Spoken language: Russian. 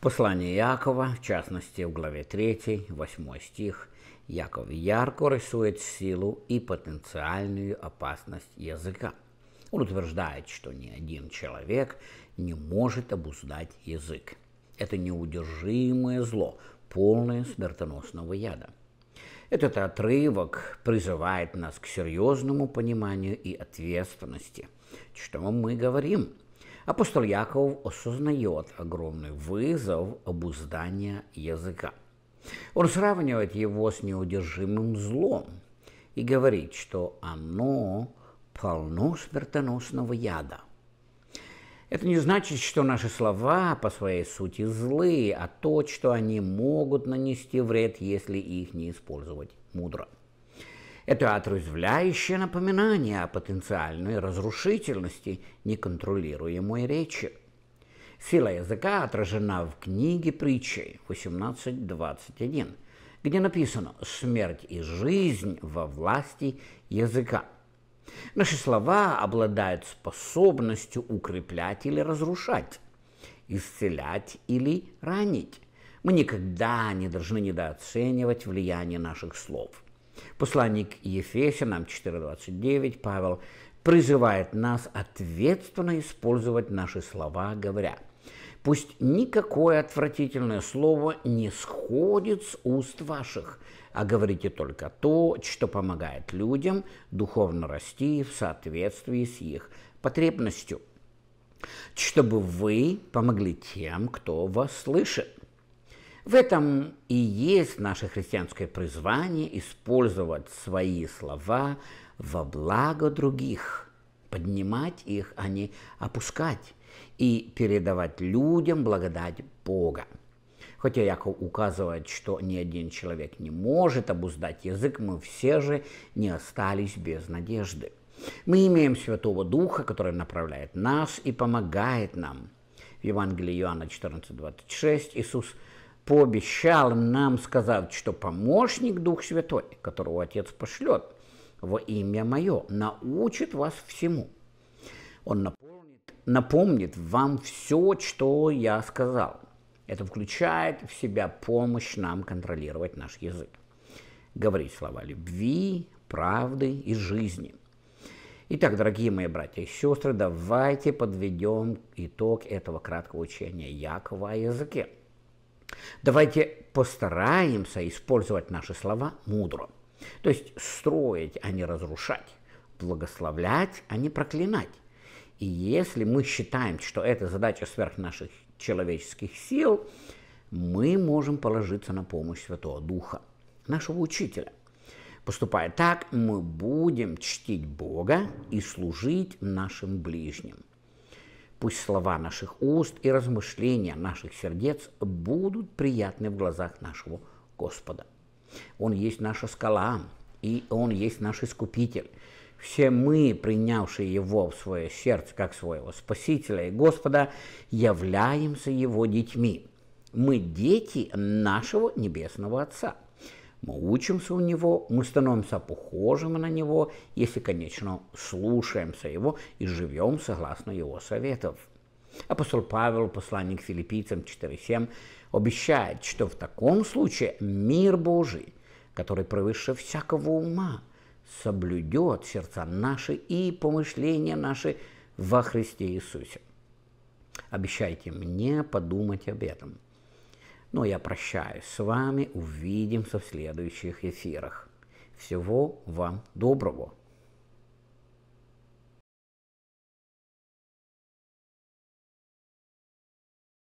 Послание Иакова, в частности, в главе 3, 8 стих, Яков ярко рисует силу и потенциальную опасность языка. Он утверждает, что ни один человек не может обуздать язык. Это неудержимое зло, полное смертоносного яда. Этот отрывок призывает нас к серьезному пониманию и ответственности. Что мы говорим – Апостол Яков осознает огромный вызов обуздания языка. Он сравнивает его с неудержимым злом и говорит, что оно полно смертоносного яда. Это не значит, что наши слова по своей сути злые, а то, что они могут нанести вред, если их не использовать мудро. Это отрезвляющее напоминание о потенциальной разрушительности неконтролируемой речи. Сила языка отражена в книге притчей 18.21, где написано «Смерть и жизнь во власти языка». Наши слова обладают способностью укреплять или разрушать, исцелять или ранить. Мы никогда не должны недооценивать влияние наших слов – Посланник Ефесянам 4.29 Павел призывает нас ответственно использовать наши слова, говоря, «Пусть никакое отвратительное слово не сходит с уст ваших, а говорите только то, что помогает людям духовно расти в соответствии с их потребностью, чтобы вы помогли тем, кто вас слышит». В этом и есть наше христианское призвание использовать свои слова во благо других, поднимать их, а не опускать, и передавать людям благодать Бога. Хотя Яков указывает, что ни один человек не может обуздать язык, мы все же не остались без надежды. Мы имеем Святого Духа, который направляет нас и помогает нам. В Евангелии Иоанна 14:26 Иисус пообещал нам сказать, что помощник Дух Святой, которого Отец пошлет во имя мое, научит вас всему. Он напомнит, напомнит вам все, что я сказал. Это включает в себя помощь нам контролировать наш язык. Говорить слова любви, правды и жизни. Итак, дорогие мои братья и сестры, давайте подведем итог этого краткого учения Якова о языке. Давайте постараемся использовать наши слова мудро. То есть строить, а не разрушать, благословлять, а не проклинать. И если мы считаем, что это задача сверх наших человеческих сил, мы можем положиться на помощь Святого Духа, нашего Учителя. Поступая так, мы будем чтить Бога и служить нашим ближним. Пусть слова наших уст и размышления наших сердец будут приятны в глазах нашего Господа. Он есть наша скала, и Он есть наш Искупитель. Все мы, принявшие Его в свое сердце, как своего Спасителя и Господа, являемся Его детьми. Мы дети нашего Небесного Отца – мы учимся у него, мы становимся похожими на него, если, конечно, слушаемся его и живем согласно его советов. Апостол Павел, посланник филиппийцам 4.7, обещает, что в таком случае мир Божий, который превыше всякого ума, соблюдет сердца наши и помышления наши во Христе Иисусе. Обещайте мне подумать об этом – ну, я прощаюсь с вами, увидимся в следующих эфирах. Всего вам доброго!